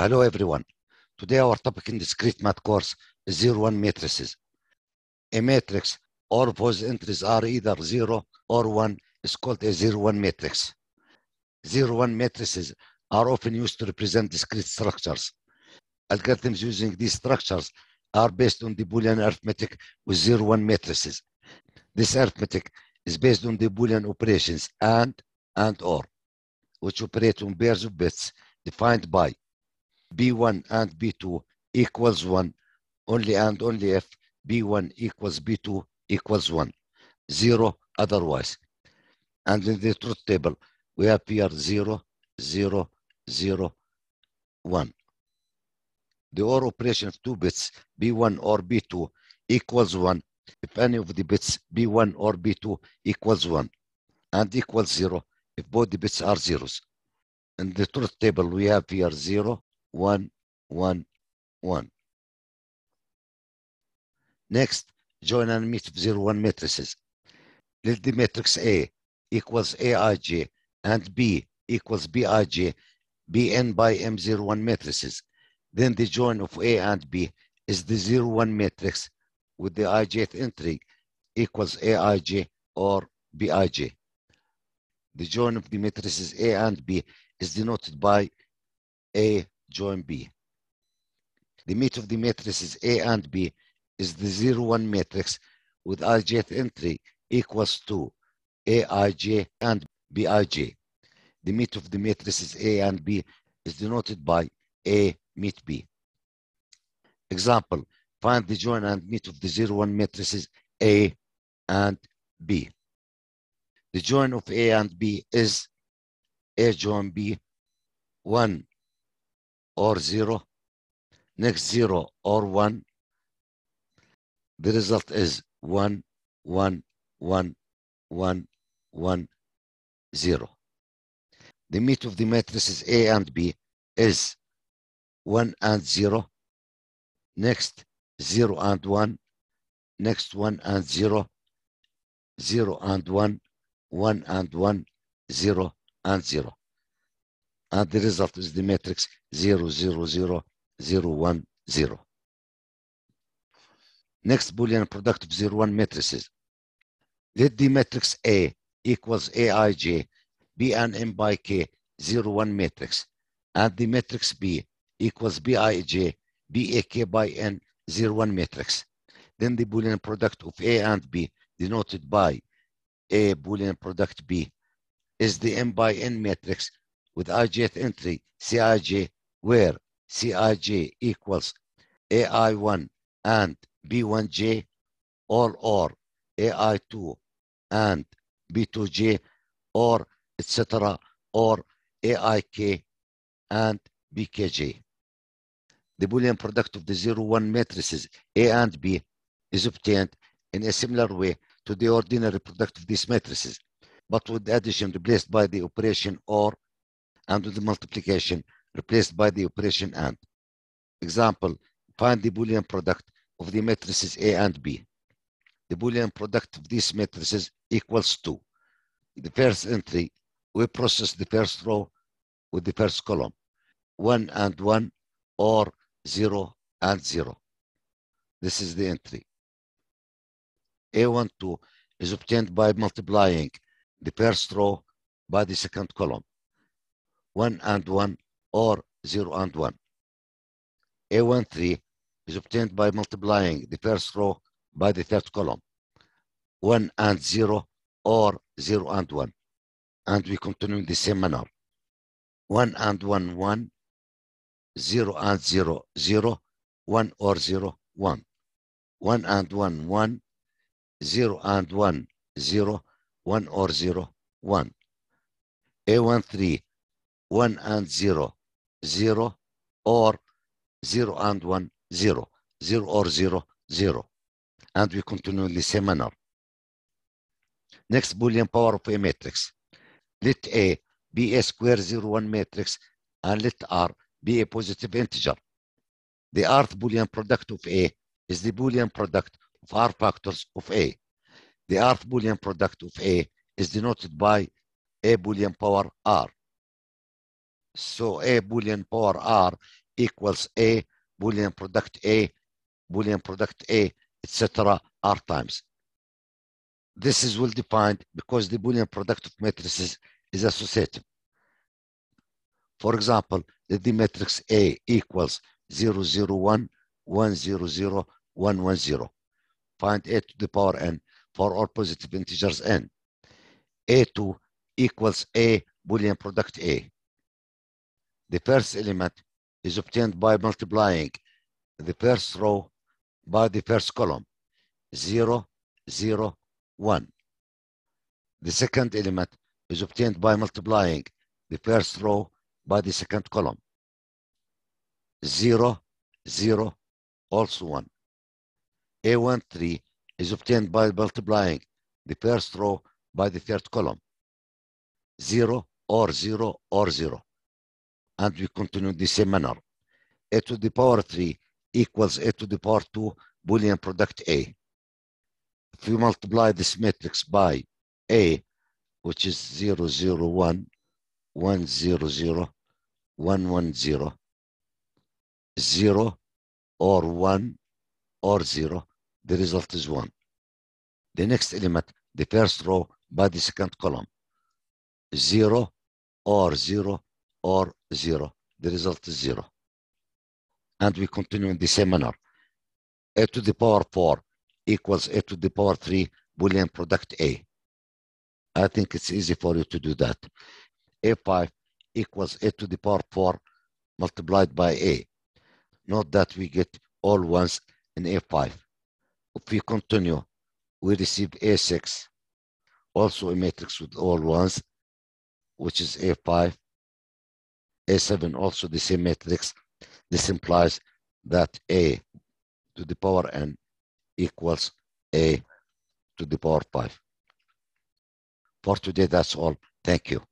Hello everyone. Today our topic in discrete math course is 1 matrices. A matrix or whose entries are either 0 or 1 is called a zero-one 1 matrix. Zero-one 1 matrices are often used to represent discrete structures. Algorithms using these structures are based on the Boolean arithmetic with zero-one 1 matrices. This arithmetic is based on the Boolean operations AND and OR, which operate on pairs of bits defined by B1 and B2 equals 1 only and only if B1 equals B2 equals 1, 0 otherwise. And in the truth table, we appear 0, 0, 0, 1. The OR operation of two bits, B1 or B2, equals 1 if any of the bits B1 or B2 equals 1 and equals 0 if both the bits are zeros. In the truth table, we have here 0, one, one, one. Next, join and meet zero one matrices. Let the matrix A equals AIJ and B equals BIJ, BN by M01 matrices. Then the join of A and B is the zero one matrix with the ijth entry equals AIJ or BIJ. The join of the matrices A and B is denoted by A join B. The meat of the matrices A and B is the 0, 1 matrix with ijth entry equals to Aij and Bij. The meat of the matrices A and B is denoted by A meet B. Example, find the join and meet of the 0, 1 matrices A and B. The join of A and B is A join B, 1 or 0, next 0 or 1. The result is 1, 1, 1, 1, 1, 0. The meat of the matrices A and B is 1 and 0, next 0 and 1, next 1 and 0, 0 and 1, 1 and 1, 0 and 0 and the result is the matrix 0, 0, 0, 0, 1, 0. Next Boolean product of 0, 1 matrices. Let the matrix A equals Aij be an M by K 0, 1 matrix, and the matrix B equals Bij BAK by N 0, 1 matrix. Then the Boolean product of A and B denoted by A Boolean product B is the M by N matrix with ijth entry cij where cij equals ai1 and b1j or or ai2 and b2j or etc or aik and bkj the Boolean product of the 0, 1 matrices A and B is obtained in a similar way to the ordinary product of these matrices, but with the addition replaced by the operation OR and with the multiplication replaced by the operation and. Example, find the Boolean product of the matrices A and B. The Boolean product of these matrices equals 2. The first entry, we process the first row with the first column, 1 and 1 or 0 and 0. This is the entry. A12 is obtained by multiplying the first row by the second column. 1 and 1 or 0 and 1. A13 is obtained by multiplying the first row by the third column, 1 and 0 or 0 and 1. And we continue in the same manner. 1 and 1, 1, 0 and 0, 0, 1 or 0, 1. 1 and 1, 1, 0 and 1, 0, 1 or 0, 1. A13 1 and 0, 0 or 0 and 1, 0, 0 or 0, 0. And we continue in the seminar. Next Boolean power of a matrix. Let A be a square 0, 1 matrix and let R be a positive integer. The rth Boolean product of A is the Boolean product of R factors of A. The rth Boolean product of A is denoted by a Boolean power R. So A Boolean power R equals A Boolean product A, Boolean product A, etc. R times. This is well defined because the Boolean product of matrices is associative. For example, the D matrix A equals 0, 0, 1, 1, 0, 0, 1, 1, 0. Find A to the power n for all positive integers n. A2 equals A Boolean product A the first element is obtained by multiplying the first row by the first column, 0, 0, 1. The second element is obtained by multiplying the first row by the second column, 0, 0, also 1. A13 is obtained by multiplying the first row by the third column, 0 or 0 or 0 and we continue the same manner. A to the power 3 equals A to the power 2 Boolean product A. If we multiply this matrix by A, which is 0, 0, 1, 1, 0, 1, 1, 0, 0 or 1 or 0, the result is 1. The next element, the first row by the second column, 0 or 0 or 0. The result is 0. And we continue in the same manner. a to the power 4 equals a to the power 3 Boolean product a. I think it's easy for you to do that. a5 equals a to the power 4 multiplied by a. Note that we get all ones in a5. If we continue, we receive a6, also a matrix with all ones, which is a5 a7 also the same matrix. This implies that A to the power n equals A to the power 5. For today, that's all. Thank you.